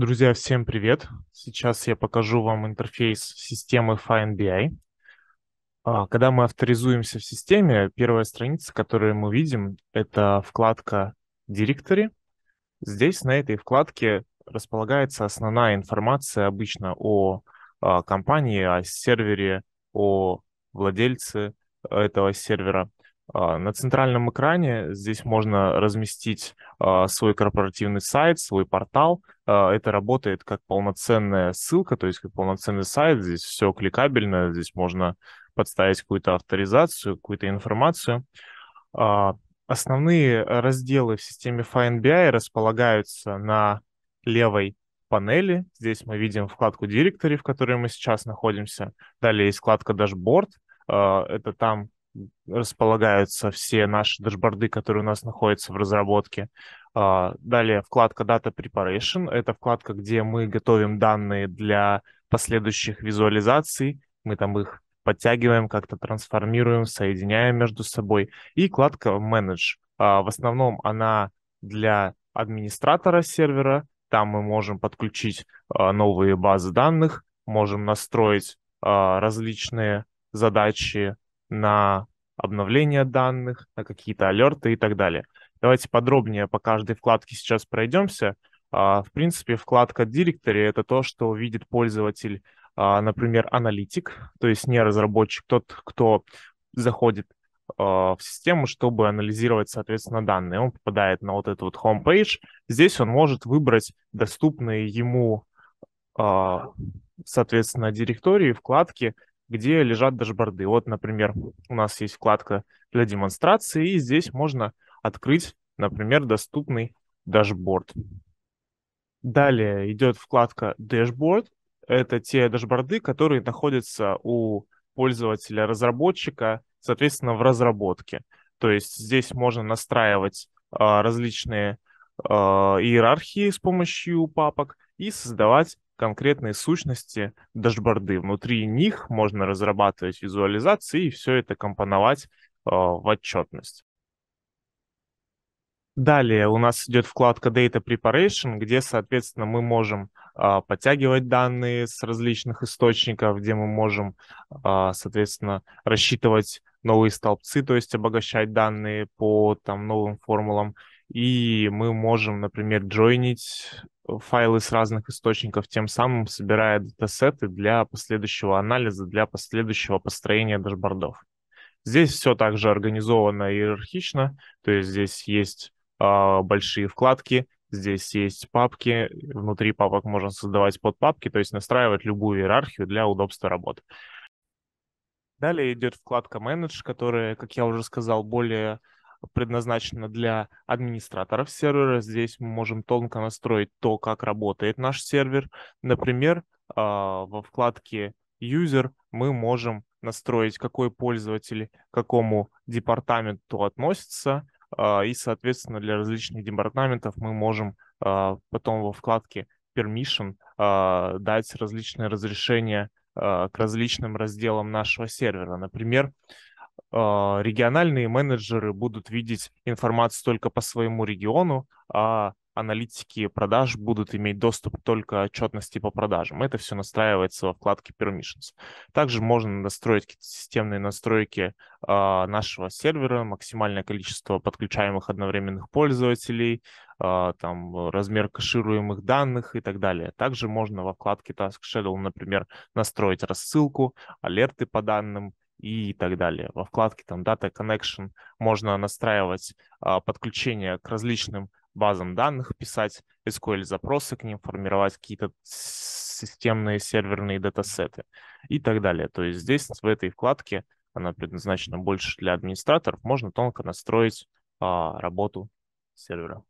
Друзья, всем привет! Сейчас я покажу вам интерфейс системы FineBI. А, когда мы авторизуемся в системе, первая страница, которую мы видим, это вкладка Directory. Здесь на этой вкладке располагается основная информация обычно о а, компании, о сервере, о владельце этого сервера. А, на центральном экране здесь можно разместить а, свой корпоративный сайт, свой портал. А, это работает как полноценная ссылка, то есть как полноценный сайт. Здесь все кликабельно, здесь можно подставить какую-то авторизацию, какую-то информацию. Основные разделы в системе FineBI располагаются на левой панели. Здесь мы видим вкладку Directory, в которой мы сейчас находимся. Далее есть вкладка Dashboard. Это там располагаются все наши дашборды, которые у нас находятся в разработке. А, далее вкладка Data Preparation. Это вкладка, где мы готовим данные для последующих визуализаций. Мы там их подтягиваем, как-то трансформируем, соединяем между собой. И вкладка Manage. А, в основном она для администратора сервера. Там мы можем подключить а, новые базы данных, можем настроить различные задачи на обновление данных, на какие-то алерты и так далее. Давайте подробнее по каждой вкладке сейчас пройдемся. А, в принципе, вкладка Directory — это то, что видит пользователь, а, например, аналитик, то есть не разработчик, тот, кто заходит а, в систему, чтобы анализировать, соответственно, данные. Он попадает на вот эту вот homepage. Здесь он может выбрать доступные ему, соответственно, директории, вкладки, где лежат дашборды. Вот, например, у нас есть вкладка для демонстрации, и здесь можно открыть, например, доступный дашборд. Далее идет вкладка Dashboard. Это те дашборды, которые находятся у пользователя, разработчика, соответственно, в разработке. То есть здесь можно настраивать а, различные а, иерархии с помощью папок и создавать конкретные сущности дашборды. Внутри них можно разрабатывать визуализации и все это компоновать э, в отчетность. Далее у нас идет вкладка Data Preparation, где, соответственно, мы можем э, подтягивать данные с различных источников, где мы можем, э, соответственно, рассчитывать новые столбцы, то есть обогащать данные по там, новым формулам и мы можем, например, джойнить э, файлы с разных источников, тем самым собирая датасеты для последующего анализа, для последующего построения дашбордов. Здесь все также организовано иерархично, то есть здесь есть э, большие вкладки, здесь есть папки, внутри папок можно создавать подпапки, то есть настраивать любую иерархию для удобства работы. Далее идет вкладка Manage, которая, как я уже сказал, более предназначена для администраторов сервера. Здесь мы можем тонко настроить то, как работает наш сервер. Например, а, во вкладке «User» мы можем настроить, какой пользователь к какому департаменту относится, а, и, соответственно, для различных департаментов мы можем а, потом во вкладке permission дать различные разрешения к различным разделам нашего сервера. Например, а, региональные менеджеры будут видеть информацию только по своему региону, а аналитики продаж будут иметь доступ только к отчетности по продажам. Это все настраивается во вкладке Permissions. Также можно настроить какие-то системные настройки а, нашего сервера, максимальное количество подключаемых одновременных пользователей, а, там, размер кэшируемых данных и так далее. Также можно во вкладке Task Shadow, например, настроить рассылку, алерты по данным, и так далее. Во вкладке там Data Connection можно настраивать а, подключение к различным базам данных, писать SQL-запросы к ним, формировать какие-то системные серверные датасеты и так далее. То есть здесь, в этой вкладке, она предназначена больше для администраторов, можно тонко настроить а, работу сервера.